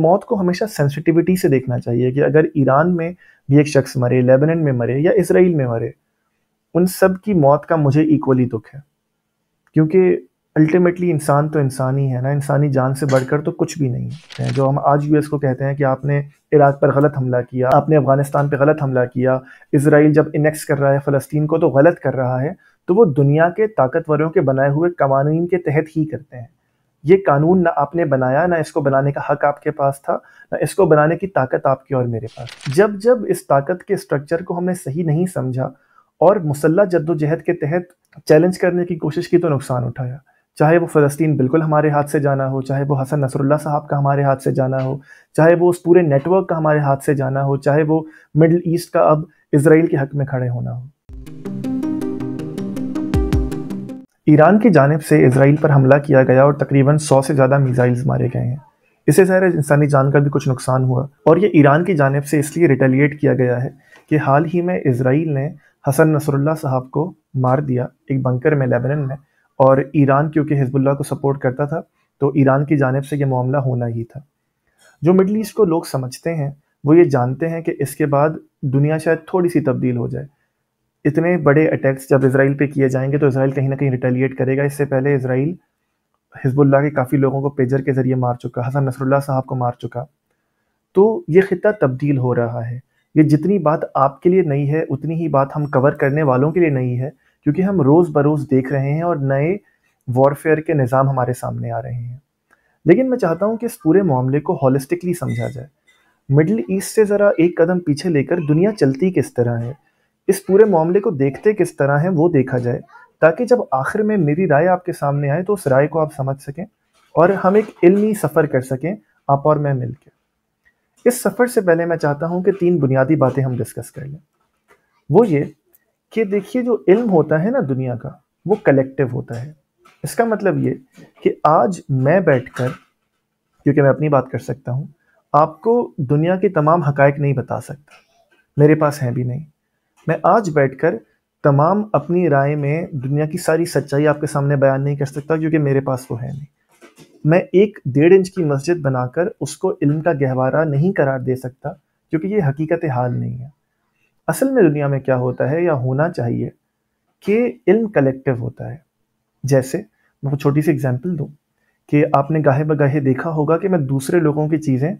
मौत को हमेशा सेंसिटिविटी से देखना चाहिए कि अगर ईरान में भी एक शख्स मरे लेबनन में मरे या इसराइल में मरे उन सब की मौत का मुझे इक्वली दुख है क्योंकि अल्टीमेटली इंसान तो इंसान ही है ना इंसानी जान से बढ़कर तो कुछ भी नहीं है जो हम आज यूएस को कहते हैं कि आपने इराक पर गलत हमला किया आपने अफगानिस्तान पर गलत हमला किया इसराइल जब इनेक्स कर रहा है फ़लस्तीन को तो गलत कर रहा है तो वो दुनिया के ताकतवरों के बनाए हुए कवानीन के तहत ही करते हैं ये कानून ना आपने बनाया ना इसको बनाने का हक आपके पास था ना इसको बनाने की ताकत आपकी और मेरे पास जब जब इस ताकत के स्ट्रक्चर को हमने सही नहीं समझा और मुसल्ला जद्दोजहद के तहत चैलेंज करने की कोशिश की तो नुकसान उठाया चाहे वो फ़लस्तीन बिल्कुल हमारे हाथ से जाना हो चाहे वो हसन नसरुल्ला साहब का हमारे हाथ से जाना हो चाहे वो उस पूरे नेटवर्क का हमारे हाथ से जाना हो चाहे वो मिडल ईस्ट का अब इसराइल के हक में खड़े होना हो ईरान की जानब से इसराइल पर हमला किया गया और तकरीबन सौ से ज़्यादा मिज़ाइल्स मारे गए हैं इससे ज़ाहिर इंसानी जान का भी कुछ नुकसान हुआ और ये ईरान की जानब से इसलिए रिटेलिएट किया गया है कि हाल ही में इसराइल ने हसन नसरुल्ला साहब को मार दिया एक बंकर में लेबनन में और ईरान क्योंकि हिजबुल्ला को सपोर्ट करता था तो ईरान की जानब से ये मामला होना ही था जो मिडल ईस्ट को लोग समझते हैं वो ये जानते हैं कि इसके बाद दुनिया शायद थोड़ी सी तब्दील हो जाए इतने बड़े अटैक्स जब इसराइल पे किए जाएंगे तो इसराइल कहीं ना कहीं रिटेलिएट करेगा इससे पहले इसराइल हिजबुल्ला के काफ़ी लोगों को पेजर के ज़रिए मार चुका हसन नसरुल्ला साहब को मार चुका तो ये ख़िता तब्दील हो रहा है ये जितनी बात आपके लिए नई है उतनी ही बात हम कवर करने वालों के लिए नई है क्योंकि हम रोज़ बरोज़ देख रहे हैं और नए वॉरफेयर के निज़ाम हमारे सामने आ रहे हैं लेकिन मैं चाहता हूँ कि इस पूरे मामले को हॉलिस्टिकली समझा जाए मिडिल ईस्ट से ज़रा एक कदम पीछे लेकर दुनिया चलती किस तरह है इस पूरे मामले को देखते किस तरह हैं वो देखा जाए ताकि जब आखिर में मेरी राय आपके सामने आए तो उस राय को आप समझ सकें और हम एक इल्मी सफ़र कर सकें आप और मैं मिलकर इस सफ़र से पहले मैं चाहता हूँ कि तीन बुनियादी बातें हम डिस्कस कर लें वो ये कि देखिए जो इल्म होता है ना दुनिया का वो कलेक्टिव होता है इसका मतलब ये कि आज मैं बैठकर क्योंकि मैं अपनी बात कर सकता हूँ आपको दुनिया के तमाम हकायक नहीं बता सकता मेरे पास हैं भी नहीं मैं आज बैठकर तमाम अपनी राय में दुनिया की सारी सच्चाई आपके सामने बयान नहीं कर सकता क्योंकि मेरे पास वो है नहीं मैं एक डेढ़ इंच की मस्जिद बनाकर उसको इल्म का गहवारा नहीं करार दे सकता क्योंकि ये हकीकत हाल नहीं है असल में दुनिया में क्या होता है या होना चाहिए कि इल्म कलेक्टिव होता है जैसे मैं छोटी सी एग्जाम्पल दूँ कि आपने गाहे बगाहे देखा होगा कि मैं दूसरे लोगों की चीज़ें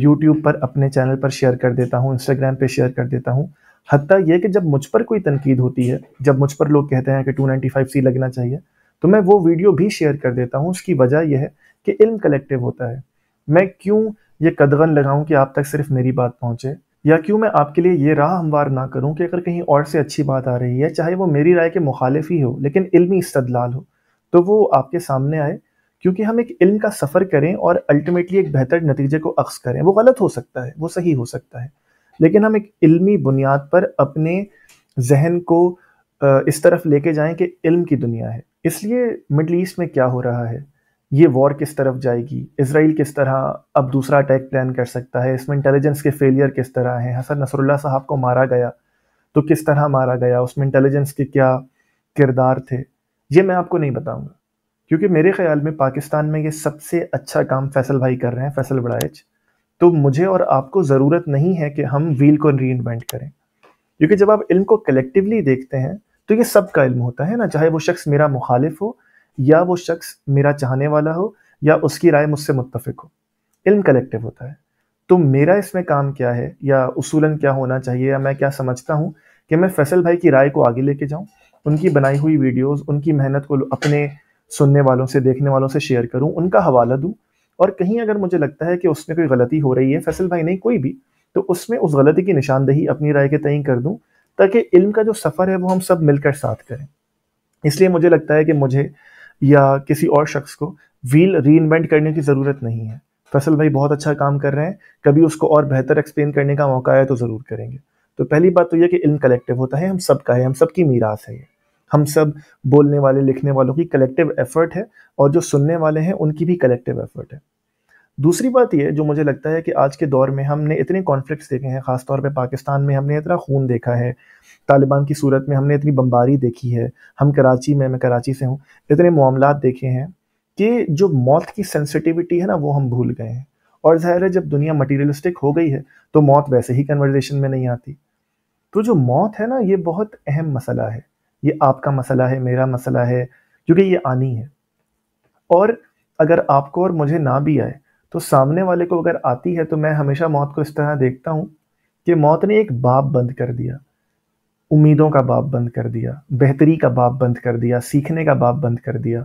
यूट्यूब पर अपने चैनल पर शेयर कर देता हूँ इंस्टाग्राम पर शेयर कर देता हूँ हती यह कि जब मुझ पर कोई तनकीद होती है जब मुझ पर लोग कहते हैं कि 295 सी लगना चाहिए तो मैं वो वीडियो भी शेयर कर देता हूँ उसकी वजह यह है कि इल्म कलेक्टिव होता है मैं क्यों ये कदगन लगाऊं कि आप तक सिर्फ मेरी बात पहुँचे या क्यों मैं आपके लिए ये राह हमवार ना करूं कि अगर कहीं और से अच्छी बात आ रही है चाहे वो मेरी राय के मुखालिफ ही हो लेकिन इल्मी इस्तदलाल हो तो वो आपके सामने आए क्योंकि हम एक इल्म का सफ़र करें और अल्टीमेटली एक बेहतर नतीजे को अक्स करें वो गलत हो सकता है वो सही हो सकता है लेकिन हम एक इल्मी बुनियाद पर अपने जहन को इस तरफ लेके जाएं कि इल्म की दुनिया है इसलिए मिडल ईस्ट में क्या हो रहा है ये वॉर किस तरफ जाएगी इसराइल किस तरह अब दूसरा अटैक प्लान कर सकता है इसमें इंटेलिजेंस के फेलियर किस तरह हैं हसन नसरुल्ला साहब को मारा गया तो किस तरह मारा गया उसमें इंटेलिजेंस के क्या किरदार थे ये मैं आपको नहीं बताऊंगा क्योंकि मेरे ख्याल में पाकिस्तान में ये सबसे अच्छा काम फैसल भाई कर रहे हैं फैसल बड़ाइच तो मुझे और आपको ज़रूरत नहीं है कि हम व्हील को री करें क्योंकि जब आप इल्म को कलेक्टिवली देखते हैं तो ये सब का इल्म होता है ना चाहे वो शख्स मेरा मुखालिफ हो या वो शख्स मेरा चाहने वाला हो या उसकी राय मुझसे मुतफिक हो इल्म कलेक्टिव होता है तो मेरा इसमें काम क्या है या उसूलन क्या होना चाहिए या मैं क्या समझता हूँ कि मैं फैसल भाई की राय को आगे लेके जाऊँ उनकी बनाई हुई वीडियोज़ उनकी मेहनत को अपने सुनने वालों से देखने वालों से शेयर करूँ उनका हवाला दूँ और कहीं अगर मुझे लगता है कि उसमें कोई गलती हो रही है फैसल भाई नहीं कोई भी तो उसमें उस गलती की निशानदेही अपनी राय के तय कर दूँ ताकि इल्म का जो सफ़र है वो हम सब मिलकर साथ करें इसलिए मुझे लगता है कि मुझे या किसी और शख्स को व्हील री करने की ज़रूरत नहीं है फैसल भाई बहुत अच्छा काम कर रहे हैं कभी उसको और बेहतर एक्सप्लेन करने का मौका आया तो ज़रूर करेंगे तो पहली बात तो यह कि इल्म कलेक्टिव होता है हम सब का है हम सब की मीरास है ये हम सब बोलने वाले लिखने वालों की कलेक्टिव एफर्ट है और जो सुनने वाले हैं उनकी भी कलेक्टिव एफर्ट है दूसरी बात यह जो मुझे लगता है कि आज के दौर में हमने इतने कॉन्फ्लिक्ट्स देखे हैं ख़ासतौर पर पाकिस्तान में हमने इतना खून देखा है तालिबान की सूरत में हमने इतनी बम्बारी देखी है हम कराची में मैं कराची से हूँ इतने मामला देखे हैं कि जो मौत की सेंसिटिविटी है ना वो हम भूल गए हैं और ज़ाहिर है जब दुनिया मटीरियलिस्टिक हो गई है तो मौत वैसे ही कन्वर्जेशन में नहीं आती तो जो मौत है ना ये बहुत अहम मसला है ये आपका मसला है मेरा मसला है क्योंकि ये आनी है और अगर आपको और मुझे ना भी आए तो सामने वाले को अगर आती है तो मैं हमेशा मौत को इस तरह देखता हूँ कि मौत ने एक बाप बंद कर दिया उम्मीदों का बाप बंद कर दिया बेहतरी का बाप बंद कर दिया सीखने का बाप बंद कर दिया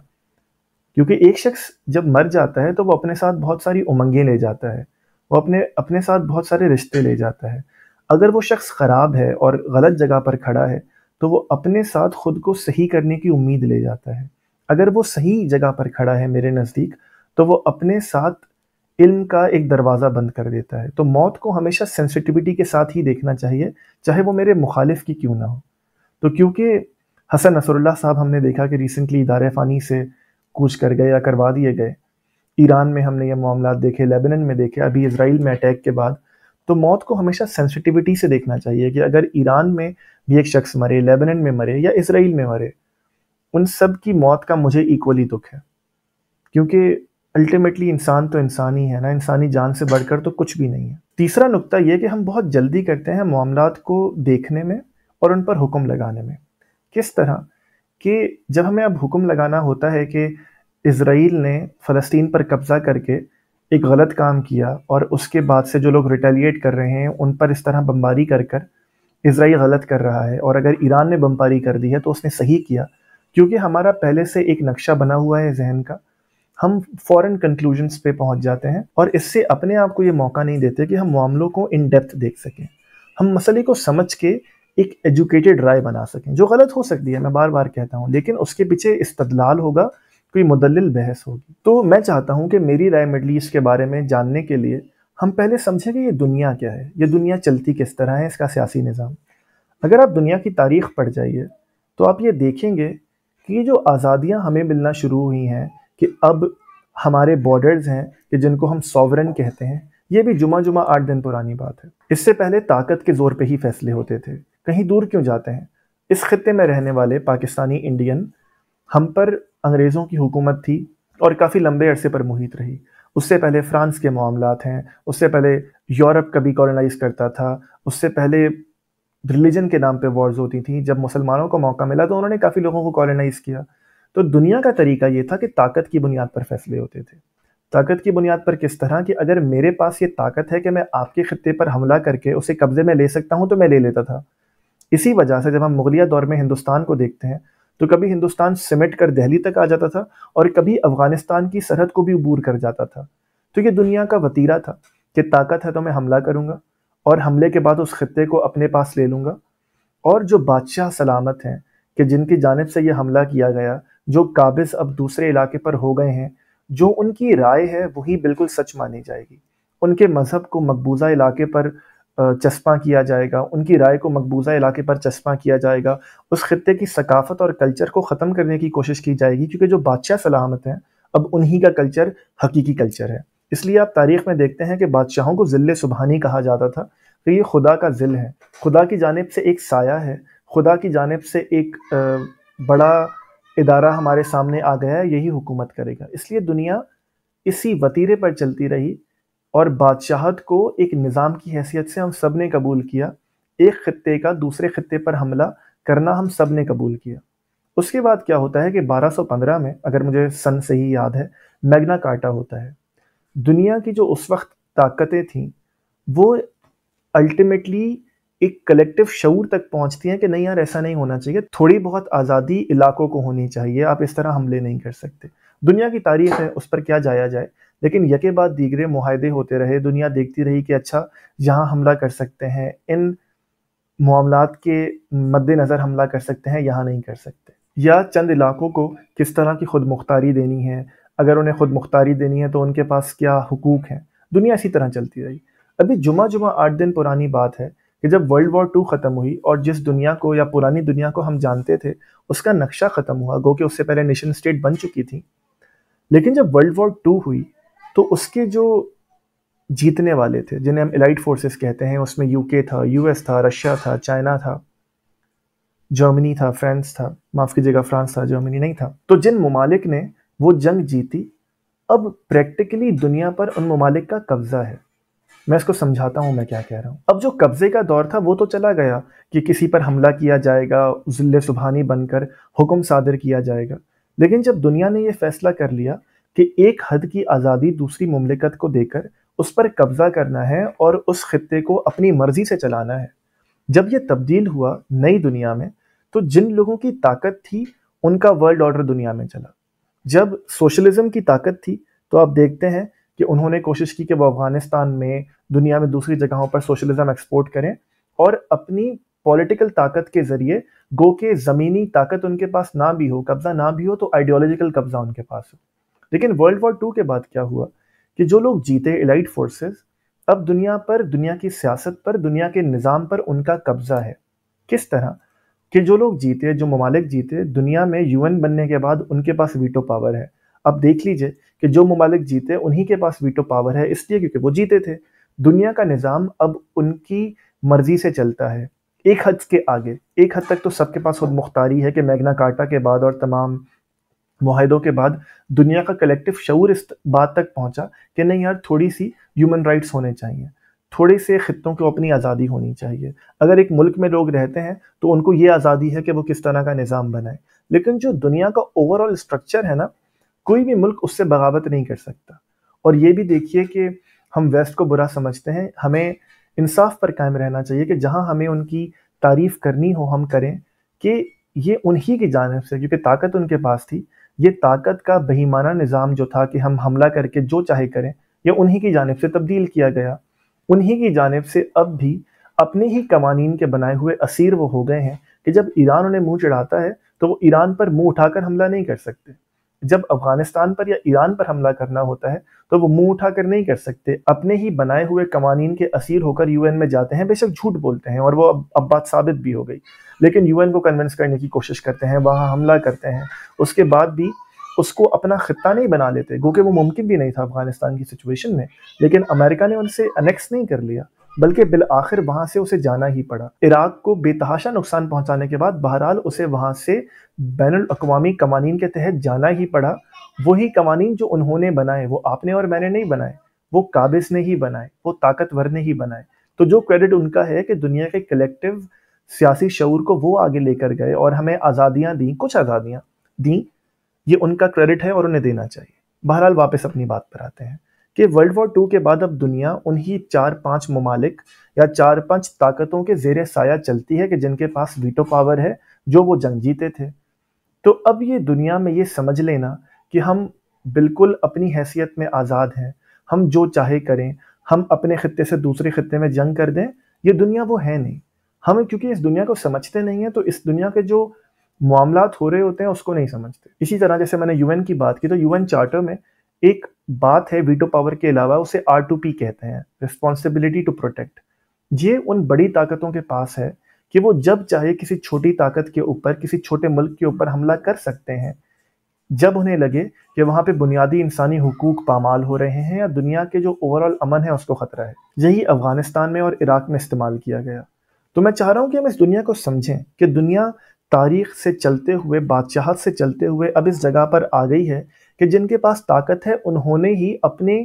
क्योंकि एक शख्स जब मर जाता है तो वो अपने साथ बहुत सारी उमंगें ले जाता है वो अपने अपने साथ बहुत सारे रिश्ते ले जाता है अगर वो शख्स ख़राब है और गलत जगह पर खड़ा है तो वो अपने साथ खुद को सही करने की उम्मीद ले जाता है अगर वो सही जगह पर खड़ा है मेरे नज़दीक तो वो अपने साथ इल्म का एक दरवाज़ा बंद कर देता है तो मौत को हमेशा सेंसिटिविटी के साथ ही देखना चाहिए चाहे वो मेरे मुखालिफ की क्यों ना हो तो क्योंकि हसन नसरुल्ला साहब हमने देखा कि रिसेंटली इदार फ़ानी से कूच कर गए या करवा दिए गए ईरान में हमने ये मामला देखे लेबनन में देखे अभी इसराइल में अटैक के बाद तो मौत को हमेशा सेंसिटिविटी से देखना चाहिए कि अगर ईरान में भी एक शख्स मरे लेबनन में मरे या इसराइल में मरे उन सब की मौत का मुझे इक्वली दुख है क्योंकि अल्टीमेटली इंसान तो इंसान ही है ना इंसानी जान से बढ़कर तो कुछ भी नहीं है तीसरा नुकता यह कि हम बहुत जल्दी करते हैं मामला को देखने में और उन पर हुक्म लगाने में किस तरह कि जब हमें अब हुक्म लगाना होता है कि इसराइल ने फ़लस्तीन पर कब्ज़ा करके एक गलत काम किया और उसके बाद से जो लोग रिटेलिएट कर रहे हैं उन पर इस तरह बमबारी कर कर इसराइल गलत कर रहा है और अगर ईरान ने बमबारी कर दी है तो उसने सही किया क्योंकि हमारा पहले से एक नक्शा बना हुआ है जहन का हम फॉरन कंक्लूजन्स पे पहुंच जाते हैं और इससे अपने आप को ये मौका नहीं देते कि हम मामलों को इन डेप्थ देख सकें हम मसले को समझ के एक एजुकेटेड राय बना सकें जो गलत हो सकती है मैं बार बार कहता हूँ लेकिन उसके पीछे इस्तदलाल होगा कोई मुदल बहस होगी तो मैं चाहता हूँ कि मेरी राय मिडल ईस्ट के बारे में जानने के लिए हम पहले समझें कि ये दुनिया क्या है ये दुनिया चलती किस तरह है इसका सियासी निज़ाम अगर आप दुनिया की तारीख पढ़ जाइए तो आप ये देखेंगे कि ये जो आज़ादियाँ हमें मिलना शुरू हुई हैं कि अब हमारे बॉर्डर्स हैं कि जिनको हम सॉवरन कहते हैं ये भी जुमा जुमा आठ दिन पुरानी बात है इससे पहले ताकत के ज़ोर पर ही फैसले होते थे कहीं दूर क्यों जाते हैं इस खत्े में रहने वाले पाकिस्तानी इंडियन हम पर अंग्रेज़ों की हुकूमत थी और काफ़ी लंबे अरसे पर मुहित रही उससे पहले फ्रांस के मामला हैं उससे पहले यूरोप कभी कॉलोनाइज करता था उससे पहले रिलीजन के नाम पे वॉर्स होती थी जब मुसलमानों को मौका मिला तो उन्होंने काफ़ी लोगों को कॉलोनाइज किया तो दुनिया का तरीका ये था कि ताकत की बुनियाद पर फैसले होते थे ताकत की बुनियाद पर किस तरह कि अगर मेरे पास ये ताकत है कि मैं आपके खत्े पर हमला करके उसे कब्ज़े में ले सकता हूँ तो मैं ले लेता था इसी वजह से जब हम मुगलिया दौर में हिंदुस्तान को देखते हैं तो कभी हिंदुस्तान सिमट कर दहली तक आ जाता था और कभी अफगानिस्तान की सरहद को भी उबूर कर जाता था तो ये दुनिया का वतीरा था कि ताकत है तो मैं हमला करूँगा और हमले के बाद उस खत्े को अपने पास ले लूँगा और जो बादशाह सलामत हैं कि जिनकी जानब से यह हमला किया गया जो काबिज अब दूसरे इलाके पर हो गए हैं जो उनकी राय है वही बिल्कुल सच मानी जाएगी उनके मज़हब को मकबूजा इलाके पर चस्पा किया जाएगा उनकी राय को मकबूजा इलाके पर चस्पा किया जाएगा उस ख़त्े की सकाफ़त और कल्चर को ख़त्म करने की कोशिश की जाएगी क्योंकि जो बादशाह सलामत हैं अब उन्हीं का कल्चर हकीकी कल्चर है इसलिए आप तारीख़ में देखते हैं कि बादशाहों को ज़िल सुबहानी कहा जाता था तो ये खुदा का ज़िल है खुदा की जानब से एक साया है खुदा की जानब से एक बड़ा इदारा हमारे सामने आ गया है यही हुकूमत करेगा इसलिए दुनिया इसी वतीरे पर चलती रही और बादशाहत को एक निज़ाम की हैसियत से हम सब ने कबूल किया एक ख़त्े का दूसरे ख़त्े पर हमला करना हम सब ने कबूल किया उसके बाद क्या होता है कि 1215 में अगर मुझे सन से ही याद है मैग्ना कार्टा होता है दुनिया की जो उस वक्त ताकतें थीं वो अल्टीमेटली एक कलेक्टिव शूर तक पहुंचती हैं कि नहीं यार ऐसा नहीं होना चाहिए थोड़ी बहुत आज़ादी इलाकों को होनी चाहिए आप इस तरह हमले नहीं कर सकते दुनिया की तारीख है उस पर क्या जाया जाए लेकिन यके बाद दीगरे माहदे होते रहे दुनिया देखती रही कि अच्छा यहाँ हमला कर सकते हैं इन मामला के मद्देनज़र हमला कर सकते हैं यहाँ नहीं कर सकते या चंद इलाकों को किस तरह की खुद मुख्तारी देनी है अगर उन्हें खुद मुख्तारी देनी है तो उनके पास क्या हकूक़ हैं दुनिया इसी तरह चलती रही अभी जुमा जुमा आठ दिन पुरानी बात है कि जब वर्ल्ड वॉर टू ख़त्म हुई और जिस दुनिया को या पुरानी दुनिया को हम जानते थे उसका नक्शा ख़त्म हुआ गो कि उससे पहले नेशन स्टेट बन चुकी थी लेकिन जब वर्ल्ड वॉर टू हुई तो उसके जो जीतने वाले थे जिन्हें हम एलाइट फोर्सेस कहते हैं उसमें यूके था यूएस था रशिया था चाइना था जर्मनी था फ्रांस था माफ़ कीजिएगा फ्रांस था जर्मनी नहीं था तो जिन ममालिक ने वो जंग जीती अब प्रैक्टिकली दुनिया पर उन ममालिक का कब्ज़ा है मैं इसको समझाता हूँ मैं क्या कह रहा हूँ अब जो कब्ज़े का दौर था वो तो चला गया कि किसी पर हमला किया जाएगा जिले सुबहानी बनकर हुक्म सादर किया जाएगा लेकिन जब दुनिया ने ये फैसला कर लिया कि एक हद की आज़ादी दूसरी ममलिकत को देकर उस पर कब्ज़ा करना है और उस खत्े को अपनी मर्जी से चलाना है जब यह तब्दील हुआ नई दुनिया में तो जिन लोगों की ताकत थी उनका वर्ल्ड ऑर्डर दुनिया में चला जब सोशलिज्म की ताकत थी तो आप देखते हैं कि उन्होंने कोशिश की कि वो अफगानिस्तान में दुनिया में दूसरी जगहों पर सोशलिज्म एक्सपोर्ट करें और अपनी पॉलिटिकल ताकत के जरिए गो के ज़मीनी ताकत उनके पास ना भी हो कब्ज़ा ना भी हो तो आइडियोलॉजिकल कब्ज़ा उनके पास हो लेकिन वर्ल्ड वॉर टू के बाद क्या हुआ कि जो लोग जीते इलाइट फोर्सेस अब दुनिया पर दुनिया की सियासत पर दुनिया के निज़ाम पर उनका कब्ज़ा है किस तरह कि जो लोग जीते जो ममालिक जीते दुनिया में यूएन बनने के बाद उनके पास वीटो पावर है अब देख लीजिए कि जो ममालिक जीते उन्हीं के पास वीटो पावर है इसलिए क्योंकि वो जीते थे दुनिया का निज़ाम अब उनकी मर्जी से चलता है एक हद के आगे एक हद तक तो सबके पास खुद मुख्तारी है कि मैग्ना कार्टा के बाद और तमाम माहिदों के बाद दुनिया का कलेक्टिव शूर इस बात तक पहुंचा कि नहीं यार थोड़ी सी ह्यूमन राइट्स होने चाहिए थोड़े से ख़त्ों को अपनी आज़ादी होनी चाहिए अगर एक मुल्क में लोग रहते हैं तो उनको ये आज़ादी है कि वो किस तरह का निज़ाम बनाए लेकिन जो दुनिया का ओवरऑल स्ट्रक्चर है ना कोई भी मुल्क उससे बगावत नहीं कर सकता और ये भी देखिए कि हम वेस्ट को बुरा समझते हैं हमें इंसाफ पर कायम रहना चाहिए कि जहाँ हमें उनकी तारीफ़ करनी हो हम करें कि ये उन्हीं की जानब से क्योंकि ताकत उनके पास थी ये ताकत का बहीमाना निज़ाम जो था कि हम हमला करके जो चाहे करें यह उन्हीं की जानब से तब्दील किया गया उन्हीं की जानब से अब भी अपने ही कवानीन के बनाए हुए असीर वो हो गए हैं कि जब ईरान उन्हें मुंह चढ़ाता है तो वो ईरान पर मुंह उठाकर हमला नहीं कर सकते जब अफगानिस्तान पर या ईरान पर हमला करना होता है तो वो मुंह उठाकर नहीं कर सकते अपने ही बनाए हुए कवानीन के असीर होकर यूएन में जाते हैं बेशक झूठ बोलते हैं और वो अब अब बात साबित भी हो गई लेकिन यूएन को कन्विंस करने की कोशिश करते हैं वहाँ हमला करते हैं उसके बाद भी उसको अपना खत्ता नहीं बना लेते क्योंकि वो मुमकिन भी नहीं था अफगानिस्तान की सिचुएशन में लेकिन अमेरिका ने उनसे अनेक्स नहीं कर लिया बल्कि बिल आखिर वहां से उसे जाना ही पड़ा इराक को बेतहाशा नुकसान पहुंचाने के बाद बहरहाल उसे वहां से बैन अवी कवानीन के तहत जाना ही पड़ा वही कवानीन जो उन्होंने बनाए वो आपने और मैंने नहीं बनाए वो काबिज ने ही बनाए वो ताकतवर ने ही बनाए तो जो क्रेडिट उनका है कि दुनिया के कलेक्टिव सियासी शूर को वो आगे लेकर गए और हमें आज़ादियाँ दी कुछ आज़ादियाँ दी ये उनका क्रेडिट है और उन्हें देना चाहिए बहरहाल वापस अपनी बात पर आते हैं कि वर्ल्ड वॉर टू के बाद अब दुनिया उन्हीं चार पांच ममालिक या चार पांच ताकतों के जेर साया चलती है कि जिनके पास वीटो पावर है जो वो जंग जीते थे तो अब ये दुनिया में ये समझ लेना कि हम बिल्कुल अपनी हैसियत में आज़ाद हैं हम जो चाहे करें हम अपने खत्े से दूसरे खत्े में जंग कर दें ये दुनिया वो है नहीं हम क्योंकि इस दुनिया को समझते नहीं हैं तो इस दुनिया के जो मामला हो रहे होते हैं उसको नहीं समझते इसी तरह जैसे मैंने यूएन की बात की तो यूएन चार्टर में एक बात है वीटो पावर के अलावा उसे आर टू पी कहते हैं रिस्पॉन्सिबिलिटी टू प्रोटेक्ट ये उन बड़ी ताकतों के पास है कि वो जब चाहे किसी छोटी ताकत के ऊपर किसी छोटे मुल्क के ऊपर हमला कर सकते हैं जब उन्हें लगे कि वहाँ पे बुनियादी इंसानी हकूक पामाल हो रहे हैं या दुनिया के जो ओवरऑल अमन है उसको ख़तरा है यही अफ़गानिस्तान में और इराक में इस्तेमाल किया गया तो मैं चाह रहा हूँ कि हम इस दुनिया को समझें कि दुनिया तारीख से चलते हुए बादशाहत से चलते हुए अब इस जगह पर आ गई है कि जिनके पास ताकत है उन्होंने ही अपने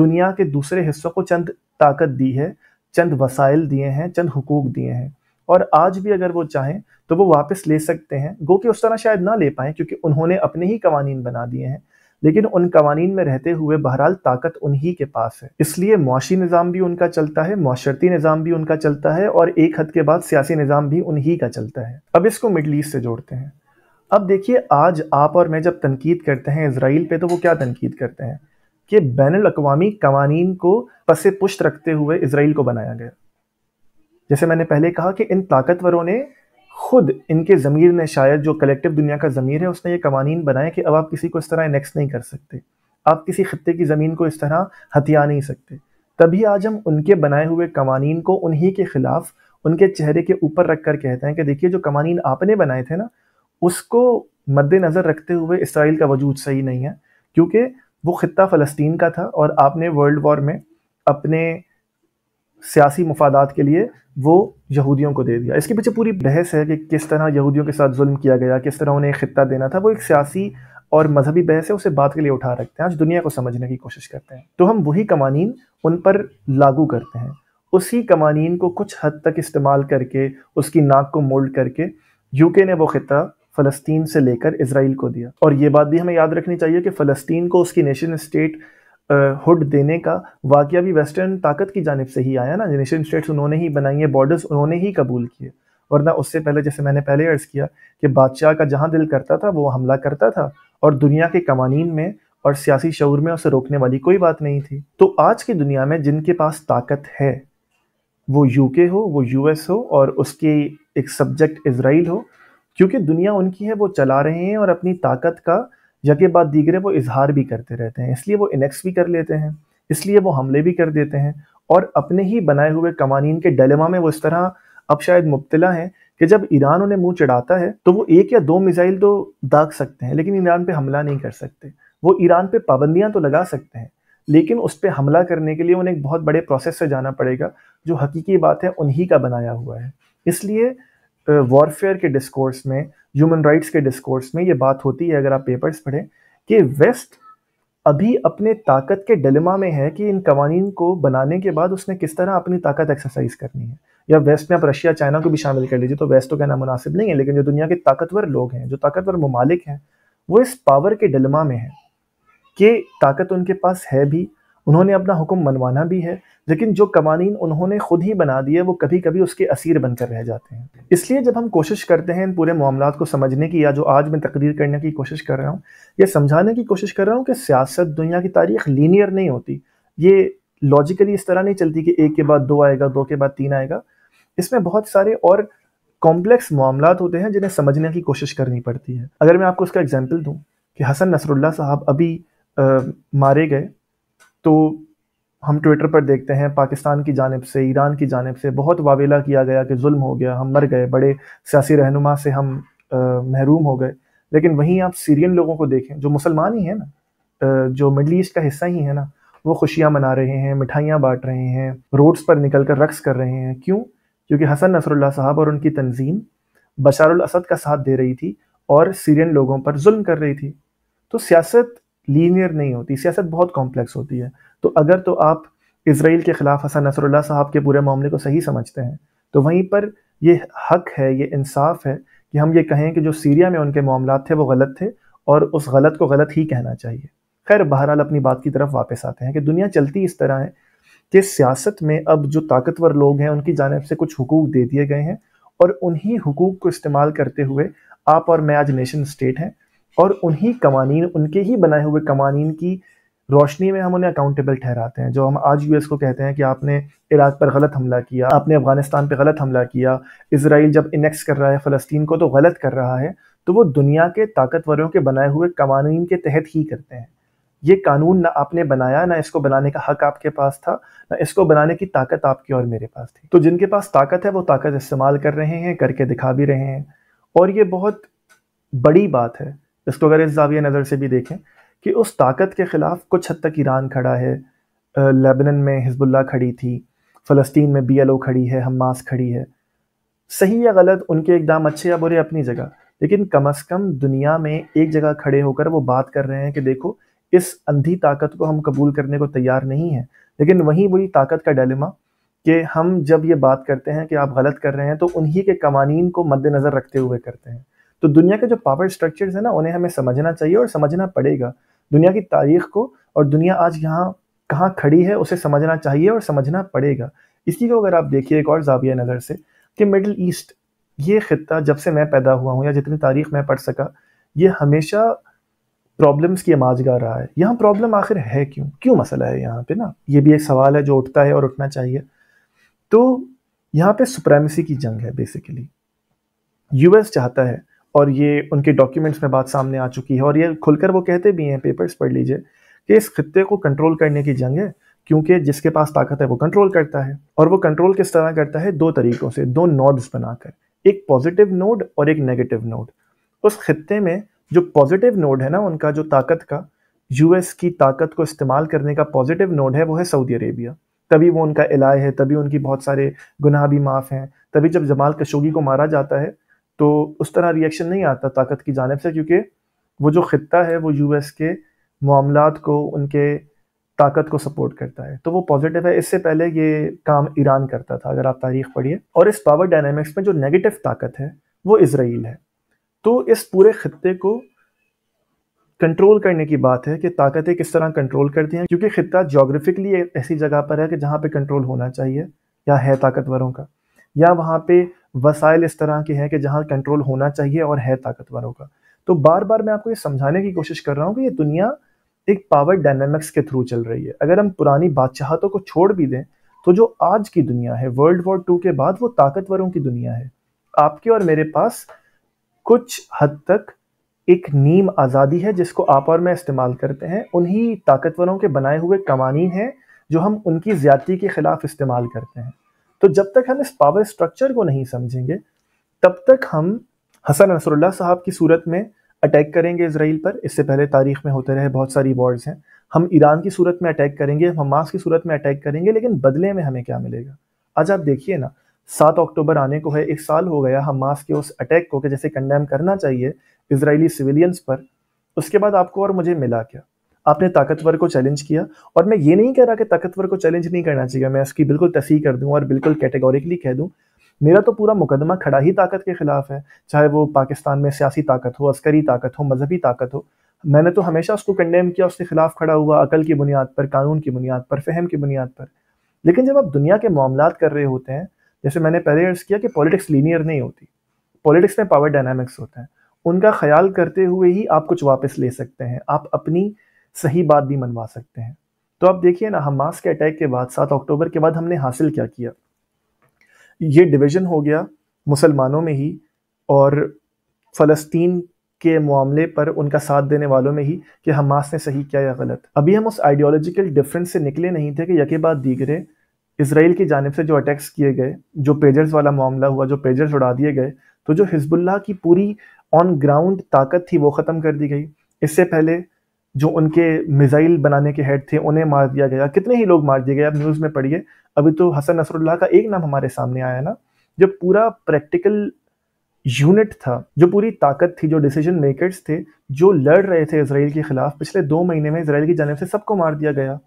दुनिया के दूसरे हिस्सों को चंद ताकत दी है चंद वसाइल दिए हैं चंद हकूक दिए हैं और आज भी अगर वो चाहें तो वो वापस ले सकते हैं गो कि उस तरह शायद ना ले पाएँ क्योंकि उन्होंने अपने ही कवानीन बना दिए हैं लेकिन उन कवानीन में रहते हुए बहरहाल ताकत उन्हीं के पास है इसलिए मुआशी निज़ाम भी उनका चलता है माशरती निज़ाम भी उनका चलता है और एक हद के बाद सियासी निज़ाम भी उन्हीं का चलता है अब इसको मिडल ईस्ट से जोड़ते हैं अब देखिए आज आप और मैं जब तनकीद करते हैं इसराइल पे तो वो क्या तनकीद करते हैं कि बैन अवी कवानीन को पस पुश्त रखते हुए इसराइल को बनाया गया जैसे मैंने पहले कहा कि इन ताकतवरों ने खुद इनके ज़मीर ने शायद जो कलेक्टिव दुनिया का ज़मीर है उसने ये कवानीन बनाए कि अब आप किसी को इस तरह नेक्स्ट नहीं कर सकते आप किसी खत्े की ज़मीन को इस तरह हथिया नहीं सकते तभी आज हम उनके बनाए हुए कवानीन को उन्हीं के खिलाफ उनके चेहरे के ऊपर रख कर कहते हैं कि देखिए जो कवानीन आपने बनाए थे ना उसको मद्देनज़र रखते हुए इसराइल का वजूद सही नहीं है क्योंकि वो ख़त्ता फ़लस्तीन का था और आपने वर्ल्ड वॉर में अपने सियासी मफादात के लिए वो यहूदियों को दे दिया इसके पीछे पूरी बहस है कि किस तरह यहूदियों के साथ जुल्म किया गया किस तरह उन्हें ख़त्ता देना था वो एक सियासी और मजहबी बहस है उसे बात के लिए उठा रखते हैं आज दुनिया को समझने की कोशिश करते हैं तो हम वही कवानीन उन पर लागू करते हैं उसी कवानीन को कुछ हद तक इस्तेमाल करके उसकी नाक को मोल्ड करके यूके ने वो ख़त्ता फ़लस्तीन से लेकर इसराइल को दिया और ये बात भी हमें याद रखनी चाहिए कि फ़लस्तीन को उसकी नेशन स्टेट हुड देने का वाक़ भी वेस्टर्न ताकत की जानब से ही आया ना नेशन स्टेट्स उन्होंने ही बनाई है बॉर्डर्स उन्होंने ही कबूल किए वरना उससे पहले जैसे मैंने पहले अर्ज़ किया कि बादशाह का जहाँ दिल करता था वो हमला करता था और दुनिया के कवानीन में और सियासी शौर में उसे रोकने वाली कोई बात नहीं थी तो आज की दुनिया में जिनके पास ताकत है वो यूके हो वो यूएस हो और उसकी एक सब्जेक्ट इसराइल हो क्योंकि दुनिया उनकी है वो चला रहे हैं और अपनी ताकत का यके बाद दीगरे वो इजहार भी करते रहते हैं इसलिए वो इनेक्स भी कर लेते हैं इसलिए वो हमले भी कर देते हैं और अपने ही बनाए हुए कवानीन के डलेमा में वो इस तरह अब शायद मुबतला है कि जब ईरान उन्हें मुंह चढ़ाता है तो वो एक या दो मिसाइल तो दाग सकते हैं लेकिन ईरान पे हमला नहीं कर सकते वो ईरान पे पाबंदियां तो लगा सकते हैं लेकिन उस पर हमला करने के लिए उन्हें एक बहुत बड़े प्रोसेस से जाना पड़ेगा जो हकीकी बात है उन्हीं का बनाया हुआ है इसलिए वॉरफेयर के डिस्कोर्स में ह्यूमन राइट्स के डिस्कोर्स में ये बात होती है अगर आप पेपर्स पढ़ें कि वेस्ट अभी अपने ताकत के डिलेमा में है कि इन कवानीन को बनाने के बाद उसने किस तरह अपनी ताकत एक्सरसाइज करनी है या वेस्ट में आप रशिया चाइना को भी शामिल कर लीजिए तो वेस्ट तो कहना मुनासिब नहीं है लेकिन जो दुनिया के ताकतवर लोग हैं जो ताकतवर ममालिक हैं वो इस पावर के डिलेमा में है कि ताकत उनके पास है भी उन्होंने अपना हुक्म मनवाना भी है लेकिन जो कवानीन उन्होंने खुद ही बना दिए वो कभी कभी उसके असीर बनकर रह जाते हैं इसलिए जब हम कोशिश करते हैं इन पूरे मामला को समझने की या जो आज मैं तकरीर करने की कोशिश कर रहा हूँ यह समझाने की कोशिश कर रहा हूँ कि सियासत दुनिया की तारीख लीनियर नहीं होती ये लॉजिकली इस तरह नहीं चलती कि एक के बाद दो आएगा दो के बाद तीन आएगा इसमें बहुत सारे और कॉम्प्लेक्स मामला होते हैं जिन्हें समझने की कोशिश करनी पड़ती है अगर मैं आपको उसका एग्जाम्पल दूँ कि हसन नसरुल्ला साहब अभी आ, मारे गए तो हम ट्विटर पर देखते हैं पाकिस्तान की जानब से ईरान की जानब से बहुत वावेला किया गया कि जुल्म हो गया हम मर गए बड़े सियासी रहनुमा से हम आ, महरूम हो गए लेकिन वहीं आप सीरियन लोगों को देखें जो मुसलमान ही हैं ना जो मिडल ईस्ट का हिस्सा ही है ना वो खुशियाँ मना रहे हैं मिठाइयाँ बांट रहे हैं रोड्स पर निकल कर रक्स कर रहे हैं क्यों क्योंकि हसन नसरुल्ला साहब और उनकी तंजीम बशारुल असद का साथ दे रही थी और सीरियन लोगों पर जुल्म कर रही थी तो सियासत लीनियर नहीं होती सियासत बहुत कॉम्प्लेक्स होती है तो अगर तो आप इसराइल के ख़िलाफ़ हसन नसरुल्ला साहब के पूरे मामले को सही समझते हैं तो वहीं पर ये हक है ये इंसाफ है कि हम ये कहें कि जो सीरिया में उनके मामला थे वो गलत थे और उस गलत को गलत ही कहना चाहिए खैर बहरहाल अपनी बात की तरफ वापस आते हैं कि दुनिया चलती इस तरह है कि सियासत में अब जो ताकतवर लोग हैं उनकी जानब से कुछ हकूक दे दिए गए हैं और उन्हीं हकूक को इस्तेमाल करते हुए आप और मैं आज नेशन स्टेट हैं और उन्हीं कवानी उनके ही बनाए हुए कवानीन की रोशनी में हम उन्हें अकाउंटेबल ठहराते हैं जो हम आज यूएस को कहते हैं कि आपने इराक पर गलत हमला किया आपने अफगानिस्तान पर गलत हमला किया इसराइल जब इनेक्स कर रहा है फ़लस्तीन को तो गलत कर रहा है तो वो दुनिया के ताकतवरों के बनाए हुए कवानीन के तहत ही करते हैं ये कानून ना आपने बनाया ना इसको बनाने का हक आपके पास था ना इसको बनाने की ताकत आपकी और मेरे पास थी तो जिनके पास ताकत है वो ताकत इस्तेमाल कर रहे हैं करके दिखा भी रहे हैं और ये बहुत बड़ी बात है इसको अगर इस जाविया नज़र से भी देखें कि उस ताकत के ख़िलाफ़ कुछ हद तक ईरान खड़ा है लेबनन में हिजबुल्ला खड़ी थी फ़लस्तीन में बी खड़ी है हमास खड़ी है सही या गलत उनके एकदम अच्छे या बुरे अपनी जगह लेकिन कम अज़ कम दुनिया में एक जगह खड़े होकर वो बात कर रहे हैं कि देखो इस अंधी ताकत को हम कबूल करने को तैयार नहीं हैं लेकिन वहीं वही ताकत का डेलेमा कि हम जब ये बात करते हैं कि आप गलत कर रहे हैं तो उन्हीं के कवानीन को मद्देनज़र रखते हुए करते हैं तो दुनिया के जो पावर स्ट्रक्चर्स है ना उन्हें हमें समझना चाहिए और समझना पड़ेगा दुनिया की तारीख को और दुनिया आज यहाँ कहाँ खड़ी है उसे समझना चाहिए और समझना पड़ेगा इसी को अगर आप देखिए एक और जाविया नज़र से कि मिडल ईस्ट ये खत्ता जब से मैं पैदा हुआ हूँ या जितनी तारीख मैं पढ़ सका ये हमेशा प्रॉब्लम्स की आमाजगा रहा है यहाँ प्रॉब्लम आखिर है क्यों क्यों मसला है यहाँ पे ना ये भी एक सवाल है जो उठता है और उठना चाहिए तो यहाँ पे सुप्रेमसी की जंग है बेसिकली यूएस चाहता है और ये उनके डॉक्यूमेंट्स में बात सामने आ चुकी है और ये खुलकर वो कहते भी हैं पेपर्स पढ़ लीजिए कि इस खत्े को कंट्रोल करने की जंग है क्योंकि जिसके पास ताकत है वो कंट्रोल करता है और वो कंट्रोल किस तरह करता है दो तरीक़ों से दो नोड्स बनाकर एक पॉजिटिव नोड और एक नेगेटिव नोड उस खत्ते में जो पॉजिटिव नोड है ना उनका जो ताकत का यूएस की ताकत को इस्तेमाल करने का पॉजिटिव नोड है वो है सऊदी अरेबिया तभी वो उनका इलाय है तभी उनकी बहुत सारे गुनाह भी माफ़ हैं तभी जब जमाल कशोगी को मारा जाता है तो उस तरह रिएक्शन नहीं आता ताकत की जानब से क्योंकि वो जो ख़त्ता है वो यूएस के मामला को उनके ताकत को सपोर्ट करता है तो वो पॉजिटिव है इससे पहले ये काम ईरान करता था अगर आप तारीख पढ़िए और इस पावर डायनामिक्स में जो नेगेटिव ताकत है वो इसराइल है तो इस पूरे खत्े को कंट्रोल करने की बात है कि ताकतें किस तरह कंट्रोल करती हैं क्योंकि खत्ता जोग्राफिकली ऐसी जगह पर है कि जहाँ पे कंट्रोल होना चाहिए या है ताकतवरों का या वहाँ पे वसाइल इस तरह के हैं कि जहाँ कंट्रोल होना चाहिए और है ताकतवरों का तो बार बार मैं आपको ये समझाने की कोशिश कर रहा हूँ कि ये दुनिया एक पावर डायनामिक्स के थ्रू चल रही है अगर हम पुरानी बादशाहतों को छोड़ भी दें तो जो आज की दुनिया है वर्ल्ड वॉर टू के बाद वो ताकतवरों की दुनिया है आपके और मेरे पास कुछ हद तक एक नीम आज़ादी है जिसको आप और मैं इस्तेमाल करते हैं उन्हीं ताकतवरों के बनाए हुए कवानीन हैं जो हम उनकी ज़्यादती के ख़िलाफ़ इस्तेमाल करते हैं तो जब तक हम इस पावर स्ट्रक्चर को नहीं समझेंगे तब तक हम हसन नसरुल्ला साहब की सूरत में अटैक करेंगे इसराइल पर इससे पहले तारीख में होते रहे बहुत सारी वॉर्स हैं हम ईरान की सूरत में अटैक करेंगे हम हमास की सूरत में अटैक करेंगे लेकिन बदले में हमें क्या मिलेगा आज आप देखिए ना सात अक्टूबर आने को है एक साल हो गया हमास के उस अटैक को कि जैसे कंडेम करना चाहिए इसराइली सिविलियंस पर उसके बाद आपको और मुझे मिला क्या आपने ताकतवर को चैलेंज किया और मैं ये नहीं कह रहा कि ताकतवर को चैलेंज नहीं करना चाहिए मैं इसकी बिल्कुल तस्ह कर दूँ और बिल्कुल कैटेगोरिकली कह दूँ मेरा तो पूरा मुकदमा खड़ा ही ताकत के ख़िलाफ़ है चाहे वो पाकिस्तान में सियासी ताकत हो अस्करी ताकत हो मजहबी ताकत हो मैंने तो हमेशा उसको कंडेम किया उसके ख़िलाफ़ खड़ा हुआ अकल की बुनियाद पर कानून की बुनियाद पर फहम की बुनियाद पर लेकिन जब आप दुनिया के मामला कर रहे होते हैं जैसे मैंने पहले अर्ज़ किया कि पॉलिटिक्स लीनियर नहीं होती पॉलिटिक्स में पावर डायनामिक्स होते हैं उनका ख्याल करते हुए ही आप कुछ वापस ले सकते हैं आप अपनी सही बात भी मनवा सकते हैं तो आप देखिए ना हमास के अटैक के बाद सात अक्टूबर के बाद हमने हासिल क्या किया ये डिवीज़न हो गया मुसलमानों में ही और फ़लस्तीन के मामले पर उनका साथ देने वालों में ही कि हमास ने सही किया या गलत अभी हम उस आइडियोलॉजिकल डिफरेंस से निकले नहीं थे कि यके बाद दीगरे इसराइल की जानब से जो अटैक्स किए गए जो पेजर्स वाला मामला हुआ जो पेजर्स उड़ा दिए गए तो जो हिजबुल्ला की पूरी ऑन ग्राउंड ताकत थी वो ख़त्म कर दी गई इससे पहले जो उनके मिज़ाइल बनाने के हेड थे उन्हें मार दिया गया कितने ही लोग मार दिए गए आप न्यूज़ में पढ़िए अभी तो हसन नसरुल्लाह का एक नाम हमारे सामने आया ना जो पूरा प्रैक्टिकल यूनिट था जो पूरी ताकत थी जो डिसीजन मेकर्स थे जो लड़ रहे थे इसराइल के ख़िलाफ़ पिछले दो महीने में इसराइल की जानब से सबको मार दिया गया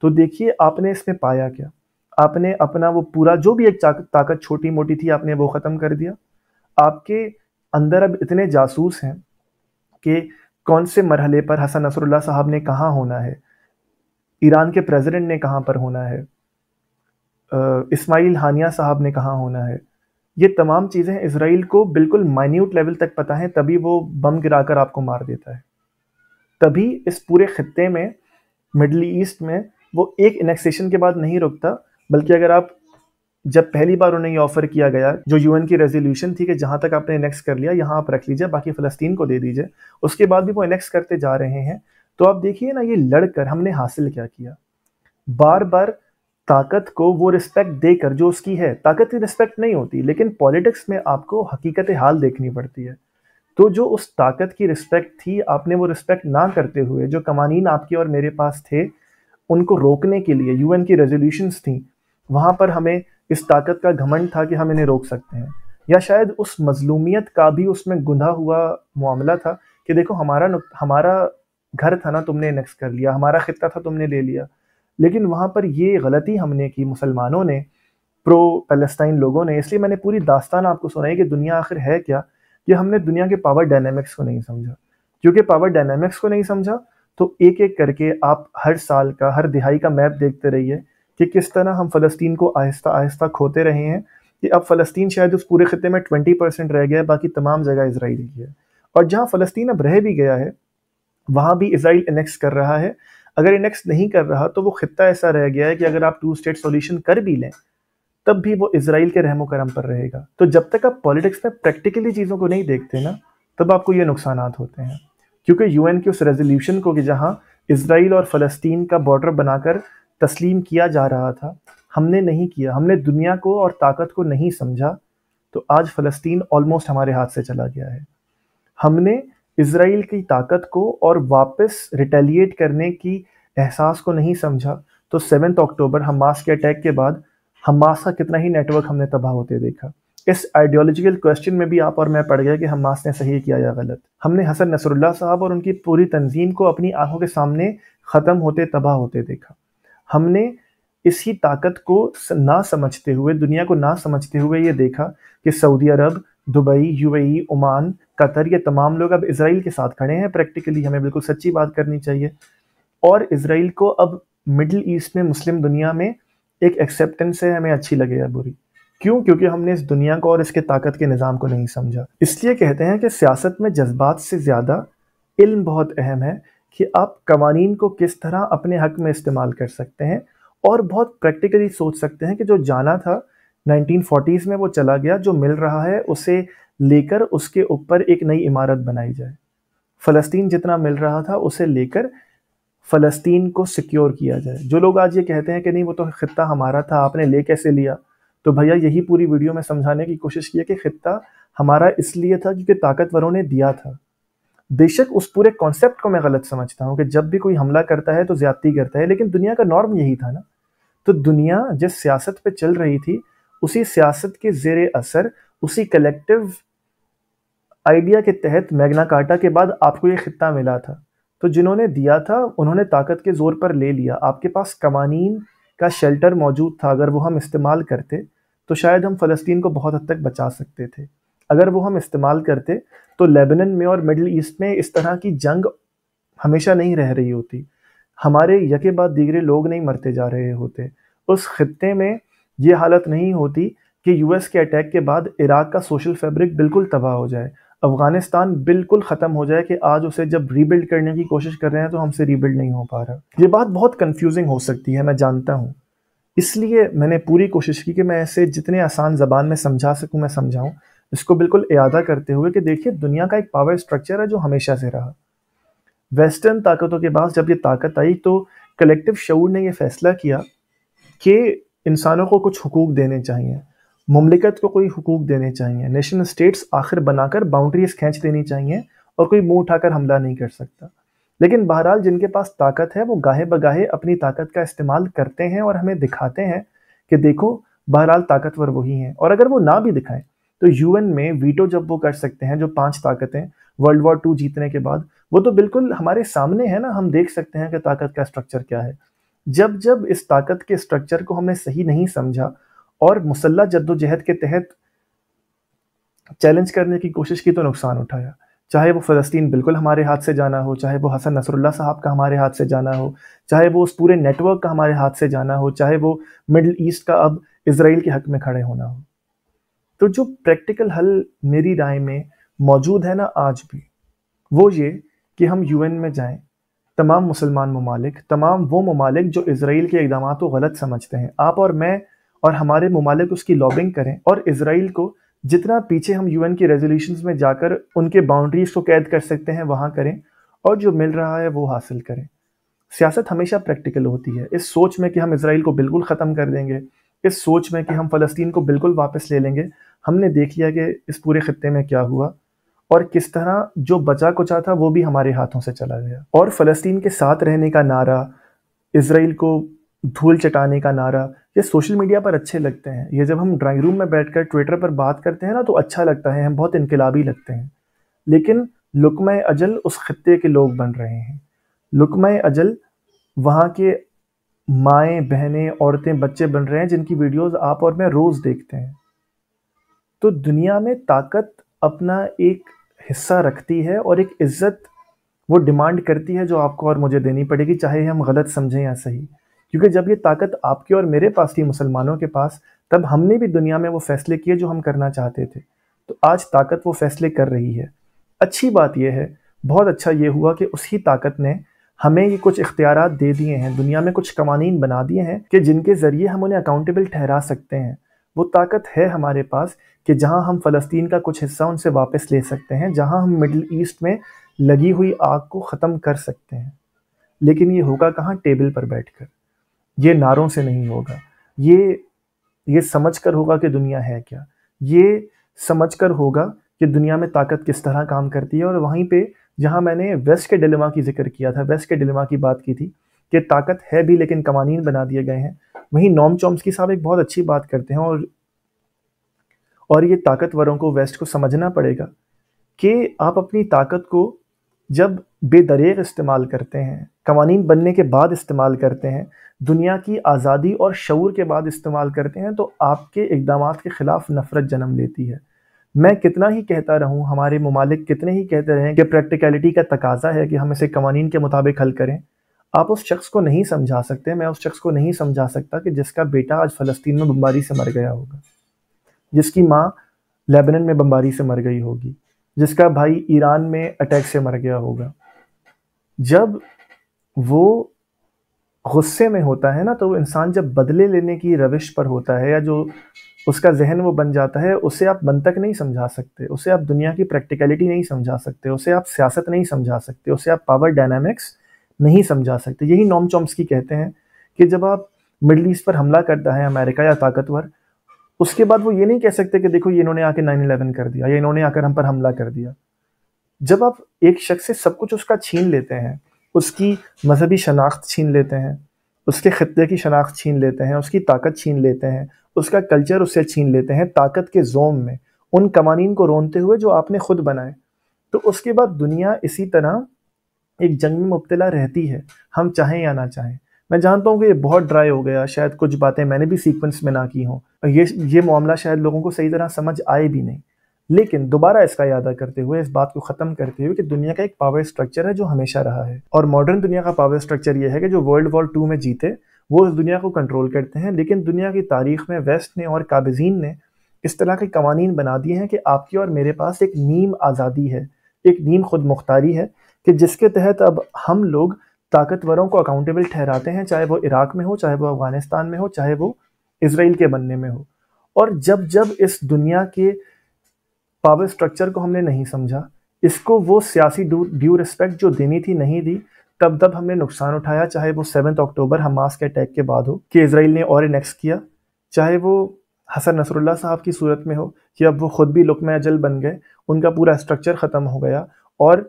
तो देखिए आपने इसमें पाया क्या आपने अपना वो पूरा जो भी एक ताकत छोटी मोटी थी आपने वो ख़त्म कर दिया आपके अंदर अब इतने जासूस हैं कि कौन से मरहले पर हसन नसरुल्ला साहब ने कहाँ होना है ईरान के प्रेसिडेंट ने कहाँ पर होना है इस्माइल हानिया साहब ने कहाँ होना है ये तमाम चीज़ें इसराइल को बिल्कुल माइन्यूट लेवल तक पता है तभी वो बम गिराकर आपको मार देता है तभी इस पूरे खत्े में मिडल ईस्ट में वो एक इनेक्सेशन के बाद नहीं रुकता बल्कि अगर आप जब पहली बार उन्हें ये ऑफर किया गया जो यूएन की रेजोल्यूशन थी कि जहाँ तक आपने नेक्स्ट कर लिया यहाँ आप रख लीजिए बाकी फ़लस्तीन को दे दीजिए उसके बाद भी वो इनेक्स करते जा रहे हैं तो आप देखिए ना ये लड़कर हमने हासिल क्या किया बार बार ताकत को वो रिस्पेक्ट देकर जो उसकी है ताकत की रिस्पेक्ट नहीं होती लेकिन पॉलिटिक्स में आपको हकीकत हाल देखनी पड़ती है तो जो उस ताकत की रिस्पेक्ट थी आपने वो रिस्पेक्ट ना करते हुए जो कवानीन आपके और मेरे पास थे उनको रोकने के लिए यूएन की रेजोल्यूशंस थी वहाँ पर हमें इस ताकत का घमंड था कि हम इन्हें रोक सकते हैं या शायद उस मजलूमियत का भी उसमें गुंधा हुआ मामला था कि देखो हमारा हमारा घर था ना तुमने नक्स कर लिया हमारा ख़त्ता था तुमने ले लिया लेकिन वहाँ पर ये गलती हमने की मुसलमानों ने प्रो पैलेस्टाइन लोगों ने इसलिए मैंने पूरी दास्तान आपको सुनाई कि दुनिया आखिर है क्या कि हमने दुनिया के पावर डायनेमिक्स को नहीं समझा क्योंकि पावर डायनेमिक्स को नहीं समझा तो एक एक करके आप हर साल का हर दिहाई का मैप देखते रहिए कि किस तरह हम फ़लस्तीन को आहिस्ता आहिस्ता खोते रहे हैं कि अब फ़लस्तीन शायद उस पूरे ख़त्े में ट्वेंटी परसेंट रह गया है बाकी तमाम जगह इसराइल की है और जहाँ फ़लस्तीन अब रह भी गया है वहाँ भी इसराइल इनेक्स कर रहा है अगर इनेक्स नहीं कर रहा तो वो ख़त्ता ऐसा रह गया है कि अगर आप टू स्टेट सोल्यूशन कर भी लें तब भी वो इसराइल के रहमो करम पर रहेगा तो जब तक आप पॉलिटिक्स में प्रैक्टिकली चीज़ों को नहीं देखते ना तब आपको ये नुकसान होते हैं क्योंकि यूएन के उस रेजोल्यूशन को कि जहाँ इसराइल और फ़लस्तीन का बॉर्डर बनाकर तस्लीम किया जा रहा था हमने नहीं किया हमने दुनिया को और ताकत को नहीं समझा तो आज फ़लस्तीन ऑलमोस्ट हमारे हाथ से चला गया है हमने इसराइल की ताकत को और वापस रिटेलिएट करने की एहसास को नहीं समझा तो सेवन्थ अक्टूबर हमास के अटैक के बाद हमास का कितना ही नेटवर्क हमने तबाह होते देखा इस आइडियोलॉजिकल क्वेश्चन में भी आप और मैं पड़ गया कि हमास ने सही किया या गलत हमने हसन नसरुल्ला साहब और उनकी पूरी तंजीम को अपनी आंखों के सामने ख़त्म होते तबाह होते देखा हमने इसी ताकत को ना समझते हुए दुनिया को ना समझते हुए ये देखा कि Saudi Arab Dubai UAE Oman Qatar ये तमाम लोग अब इसराइल के साथ खड़े हैं प्रैक्टिकली हमें बिल्कुल सच्ची बात करनी चाहिए और इसराइल को अब मिडिल ईस्ट में मुस्लिम दुनिया में एक एक्सेप्टेंस है हमें अच्छी लगे या बुरी क्यों क्योंकि हमने इस दुनिया को और इसके ताकत के निज़ाम को नहीं समझा इसलिए कहते हैं कि सियासत में जज्बात से ज़्यादा इल्म बहुत अहम है कि आप कवानीन को किस तरह अपने हक में इस्तेमाल कर सकते हैं और बहुत प्रैक्टिकली सोच सकते हैं कि जो जाना था 1940s में वो चला गया जो मिल रहा है उसे लेकर उसके ऊपर एक नई इमारत बनाई जाए फ़लस्तीन जितना मिल रहा था उसे लेकर फ़लस्तीन को सिक्योर किया जाए जो लोग आज ये कहते हैं कि नहीं वो तो ख़त्ता हमारा था आपने ले कैसे लिया तो भैया यही पूरी वीडियो में समझाने की कोशिश की है कि ख़त्ता हमारा इसलिए था क्योंकि ताकतवरों ने दिया था बेशक उस पूरे कॉन्सेप्ट को मैं गलत समझता हूँ कि जब भी कोई हमला करता है तो ज्यादती करता है लेकिन दुनिया का नॉर्म यही था ना तो दुनिया जिस सियासत पे चल रही थी उसी सियासत के जेर असर उसी कलेक्टिव आइडिया के तहत मैगना काटा के बाद आपको ये खत्ता मिला था तो जिन्होंने दिया था उन्होंने ताकत के ज़ोर पर ले लिया आपके पास कवानीन का शेल्टर मौजूद था अगर वो हम इस्तेमाल करते तो शायद हम फ़लस्तीन को बहुत हद तक बचा सकते थे अगर वो हम इस्तेमाल करते तो लेबनन में और मिडल ईस्ट में इस तरह की जंग हमेशा नहीं रह रही होती हमारे यके बाद दीगरे लोग नहीं मरते जा रहे होते उस खत्े में ये हालत नहीं होती कि यूएस के अटैक के बाद इराक का सोशल फैब्रिक बिल्कुल तबाह हो जाए अफगानिस्तान बिल्कुल ख़त्म हो जाए कि आज उसे जब रीबिल्ड करने की कोशिश कर रहे हैं तो हमसे रीबिल्ड नहीं हो पा रहा ये बात बहुत कन्फ्यूजिंग हो सकती है मैं जानता हूँ इसलिए मैंने पूरी कोशिश की कि मैं ऐसे जितने आसान ज़बान में समझा सकूँ मैं समझाऊँ इसको बिल्कुल अदा करते हुए कि देखिए दुनिया का एक पावर स्ट्रक्चर है जो हमेशा से रहा वेस्टर्न ताकतों के पास जब ये ताकत आई तो कलेक्टिव शूर ने यह फैसला किया कि इंसानों को कुछ हकूक देने चाहिए ममलिकत को कोई हकूक देने चाहिए नेशनल स्टेट्स आखिर बनाकर बाउंड्रीज खींच देनी चाहिए और कोई मुंह उठाकर हमला नहीं कर सकता लेकिन बहरहाल जिनके पास ताकत है वो गाहे बगाहे अपनी ताकत का इस्तेमाल करते हैं और हमें दिखाते हैं कि देखो बहरहाल ताकतवर वही हैं और अगर वो ना भी दिखाएं तो यूएन में वीटो जब वो कर सकते हैं जो पांच ताकतें वर्ल्ड वॉर टू जीतने के बाद वो तो बिल्कुल हमारे सामने है ना हम देख सकते हैं कि ताकत का स्ट्रक्चर क्या है जब जब इस ताकत के स्ट्रक्चर को हमने सही नहीं समझा और मुसल्ला जद्दोजहद के तहत चैलेंज करने की कोशिश की तो नुकसान उठाया चाहे वो फ़लस्तीन बिल्कुल हमारे हाथ से जाना हो चाहे वो हसन नसरुल्ला साहब का हमारे हाथ से जाना हो चाहे वो उस पूरे नेटवर्क का हमारे हाथ से जाना हो चाहे वो मिडल ईस्ट का अब इसराइल के हक में खड़े होना हो तो जो प्रैक्टिकल हल मेरी राय में मौजूद है ना आज भी वो ये कि हम यूएन में जाएं तमाम मुसलमान ममालिक तमाम वो ममालिक जो इसराइल के इकदाम को गलत समझते हैं आप और मैं और हमारे ममालिक उसकी लॉबिंग करें और इसराइल को जितना पीछे हम यूएन की रेजोल्यूशन में जाकर उनके बाउंड्रीज को कैद कर सकते हैं वहाँ करें और जो मिल रहा है वो हासिल करें सियासत हमेशा प्रैक्टिकल होती है इस सोच में कि हम इसराइल को बिल्कुल ख़त्म कर देंगे इस सोच में कि हम फ़लस्तीन को बिल्कुल वापस ले लेंगे हमने देख लिया कि इस पूरे ख़त्े में क्या हुआ और किस तरह जो बचा कुचा था वो भी हमारे हाथों से चला गया और फ़लस्तीन के साथ रहने का नारा इसराइल को धूल चटाने का नारा ये सोशल मीडिया पर अच्छे लगते हैं ये जब हम ड्राइंग रूम में बैठकर ट्विटर पर बात करते हैं ना तो अच्छा लगता है हम बहुत इनकलाबी लगते हैं लेकिन लुकम अजल उस खत्े के लोग बन रहे हैं लुकम अजल वहाँ के माएँ बहनें औरतें बच्चे बन रहे हैं जिनकी वीडियोस आप और मैं रोज़ देखते हैं तो दुनिया में ताकत अपना एक हिस्सा रखती है और एक इज्जत वो डिमांड करती है जो आपको और मुझे देनी पड़ेगी चाहे हम गलत समझें या सही क्योंकि जब ये ताकत आपके और मेरे पास थी मुसलमानों के पास तब हमने भी दुनिया में वो फैसले किए जो हम करना चाहते थे तो आज ताकत वो फैसले कर रही है अच्छी बात यह है बहुत अच्छा ये हुआ कि उसी ताकत ने हमें ये कुछ इख्तियार दे दिए हैं दुनिया में कुछ कवानीन बना दिए हैं कि जिनके ज़रिए हम उन्हें अकाउंटेबल ठहरा सकते हैं वो ताकत है हमारे पास कि जहाँ हम फ़लस्तीन का कुछ हिस्सा उनसे वापस ले सकते हैं जहाँ हम मिडल ईस्ट में लगी हुई आग को ख़त्म कर सकते हैं लेकिन ये होगा कहाँ टेबल पर बैठ कर ये नारों से नहीं होगा ये ये समझ कर होगा कि दुनिया है क्या ये समझ कर होगा कि दुनिया में ताकत किस तरह काम करती है और वहीं पे जहाँ मैंने वेस्ट के डिलेमा की जिक्र किया था वेस्ट के डिलेमा की बात की थी कि ताकत है भी लेकिन कवानीन बना दिए गए हैं वहीं नॉम की साहब एक बहुत अच्छी बात करते हैं और और ये ताकतवरों को वेस्ट को समझना पड़ेगा कि आप अपनी ताकत को जब बेदरेग इस्तेमाल करते हैं कवानीन बनने के बाद इस्तेमाल करते हैं दुनिया की आज़ादी और शूर के बाद इस्तेमाल करते हैं तो आपके इकदाम के ख़िलाफ़ नफ़रत जन्म लेती है मैं कितना ही कहता रहूँ हमारे ममालिक कितने ही कहते रहें कि प्रैक्टिकलिटी का तकाजा है कि हम इसे कवानीन के मुताबिक हल करें आप उस शख्स को नहीं समझा सकते मैं उस शख्स को नहीं समझा सकता कि जिसका बेटा आज फ़लस्तीन में बम्बारी से मर गया होगा जिसकी माँ लेबनन में बम्बारी से मर गई होगी जिसका भाई ईरान में अटैक से मर गया होगा जब वो गुस्से में होता है ना तो इंसान जब बदले लेने की रविश पर होता है या जो उसका जहन वो बन जाता है उसे आप बंतक नहीं समझा सकते उसे आप दुनिया की प्रैक्टिकलिटी नहीं समझा सकते उसे आप सियासत नहीं समझा सकते उसे आप पावर डायनामिक्स नहीं समझा सकते यही नॉम चॉम्स्की कहते हैं कि जब आप मिडल ईस्ट पर हमला करता है अमेरिका या ताकतवर उसके बाद वो ये नहीं कह सकते कि देखो ये इन्होंने आके नाइन इलेवन कर दिया या इन्होंने आकर हम पर हमला कर दिया जब आप एक शख्स से सब कुछ उसका छीन लेते हैं उसकी मजहबी शनाख्त छीन लेते हैं उसके ख़त्े की शनाख्त छीन लेते हैं उसकी ताकत छीन लेते हैं उसका कल्चर उससे छीन लेते हैं ताकत के जोम में उन कवानीन को रोनते हुए जो आपने खुद बनाए तो उसके बाद दुनिया इसी तरह एक जंग में मुबतला रहती है हम चाहें या ना चाहें मैं जानता हूँ कि ये बहुत ड्राई हो गया शायद कुछ बातें मैंने भी सीक्वेंस में ना की हों ये ये मामला शायद लोगों को सही तरह समझ आए भी नहीं लेकिन दोबारा इसका याद करते हुए इस बात को खत्म करते हुए कि दुनिया का एक पावर स्ट्रक्चर है जो हमेशा रहा है और मॉडर्न दुनिया का पावर स्ट्रक्चर यह है कि जो वर्ल्ड वॉर टू में जीते वो इस दुनिया को कंट्रोल करते हैं लेकिन दुनिया की तारीख में वेस्ट ने और काबिजीन ने इस तरह के कवानीन बना दिए हैं कि आपकी और मेरे पास एक नीम आज़ादी है एक नीम खुद मुख्तारी है कि जिसके तहत अब हम लोग ताकतवरों को अकाउंटेबल ठहराते हैं चाहे वो इराक में हो चाहे वो अफ़गानिस्तान में हो चाहे वो इसराइल के बनने में हो और जब जब इस दुनिया के पावर स्ट्रक्चर को हमने नहीं समझा इसको वो सियासी ड्यू रिस्पेक्ट जो देनी थी नहीं दी तब तब हमने नुकसान उठाया चाहे वो सेवन्थ अक्टूबर हमास के अटैक के बाद हो कि इसराइल ने और इनेक्स किया चाहे वो हसन नसरुल्ला साहब की सूरत में हो कि अब वो खुद भी लुकम अजल बन गए उनका पूरा स्ट्रक्चर ख़त्म हो गया और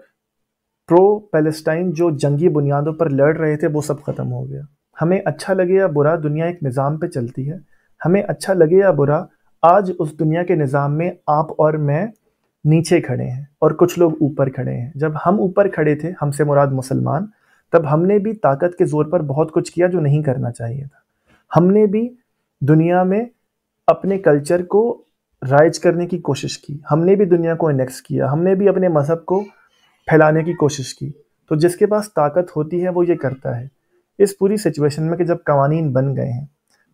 प्रो पैलेस्टाइन जो जंगी बुनियादों पर लड़ रहे थे वो सब ख़त्म हो गया हमें अच्छा लगे या बुरा दुनिया एक निज़ाम पे चलती है हमें अच्छा लगे या बुरा आज उस दुनिया के निज़ाम में आप और मैं नीचे खड़े हैं और कुछ लोग ऊपर खड़े हैं जब हम ऊपर खड़े थे हमसे मुराद मुसलमान तब हमने भी ताकत के ज़ोर पर बहुत कुछ किया जो नहीं करना चाहिए था हमने भी दुनिया में अपने कल्चर को राइज करने की कोशिश की हमने भी दुनिया को इंडेक्स किया हमने भी अपने मज़हब को फैलाने की कोशिश की तो जिसके पास ताकत होती है वो ये करता है इस पूरी सिचुएशन में कि जब कवानीन बन गए हैं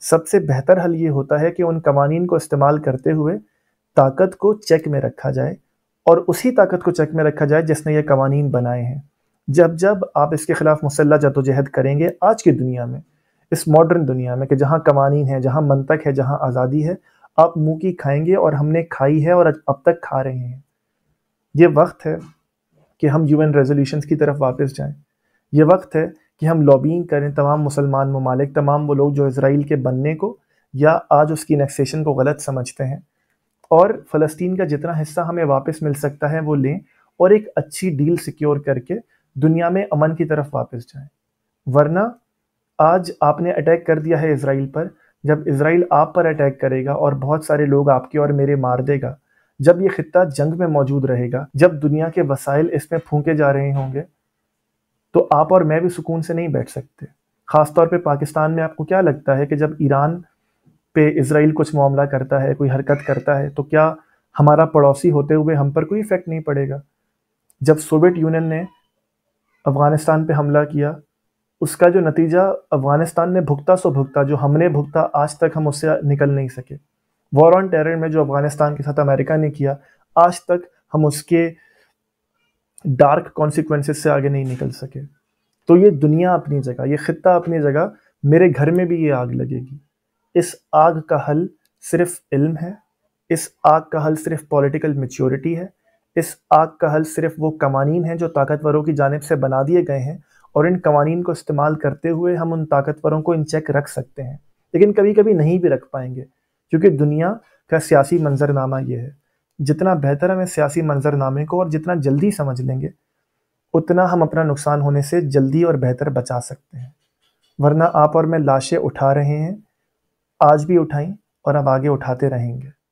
सबसे बेहतर हल ये होता है कि उन कवानीन को इस्तेमाल करते हुए ताकत को चेक में रखा जाए और उसी ताकत को चेक में रखा जाए जिसने ये कवानीन बनाए हैं जब जब आप इसके ख़िलाफ़ मुसल्ह जदोजहद करेंगे आज की दुनिया में इस मॉडर्न दुनिया में कि जहाँ कवानीन है जहाँ मनतक है जहाँ आज़ादी है आप मुँह की खाएंगे और हमने खाई है और अब तक खा रहे हैं ये वक्त है कि हम यू एन की तरफ वापस जाएँ ये वक्त है कि हम लॉबिंग करें तमाम मुसलमान ममालिक तमाम वो लोग जो इसराइल के बनने को या आज उसकी नेक्सेशन को गलत समझते हैं और फ़लस्तीन का जितना हिस्सा हमें वापस मिल सकता है वो लें और एक अच्छी डील सिक्योर करके दुनिया में अमन की तरफ वापस जाएं वरना आज आपने अटैक कर दिया है इसराइल पर जब इसराइल आप पर अटैक करेगा और बहुत सारे लोग आपके और मेरे मार देगा जब ये खत्ता जंग में मौजूद रहेगा जब दुनिया के वसाइल इसमें फूके जा रहे होंगे तो आप और मैं भी सुकून से नहीं बैठ सकते ख़ासतौर पे पाकिस्तान में आपको क्या लगता है कि जब ईरान पे इसराइल कुछ मामला करता है कोई हरकत करता है तो क्या हमारा पड़ोसी होते हुए हम पर कोई इफ़ेक्ट नहीं पड़ेगा जब सोवियत यूनियन ने अफ़गानिस्तान पे हमला किया उसका जो नतीजा अफ़गानिस्तान ने भुगता सो भुगता जो हमने भुगता आज तक हम उससे निकल नहीं सके वॉर ऑन टेरर में जो अफ़गानिस्तान के साथ अमेरिका ने किया आज तक हम उसके डार्क कॉन्सिक्वेंसेस से आगे नहीं निकल सके तो ये दुनिया अपनी जगह ये खत्ता अपनी जगह मेरे घर में भी ये आग लगेगी इस आग का हल सिर्फ इल्म है इस आग का हल सिर्फ पॉलिटिकल मेच्योरिटी है इस आग का हल सिर्फ वो कवानीन हैं जो ताकतवरों की जानब से बना दिए गए हैं और इन कवानीन को इस्तेमाल करते हुए हम उन ताकतवरों को इन चेक रख सकते हैं लेकिन कभी कभी नहीं भी रख पाएंगे क्योंकि दुनिया का सियासी मंजरनामा ये है जितना बेहतर हम इस सियासी मंजरनामे को और जितना जल्दी समझ लेंगे उतना हम अपना नुकसान होने से जल्दी और बेहतर बचा सकते हैं वरना आप और मैं लाशें उठा रहे हैं आज भी उठाई और अब आगे उठाते रहेंगे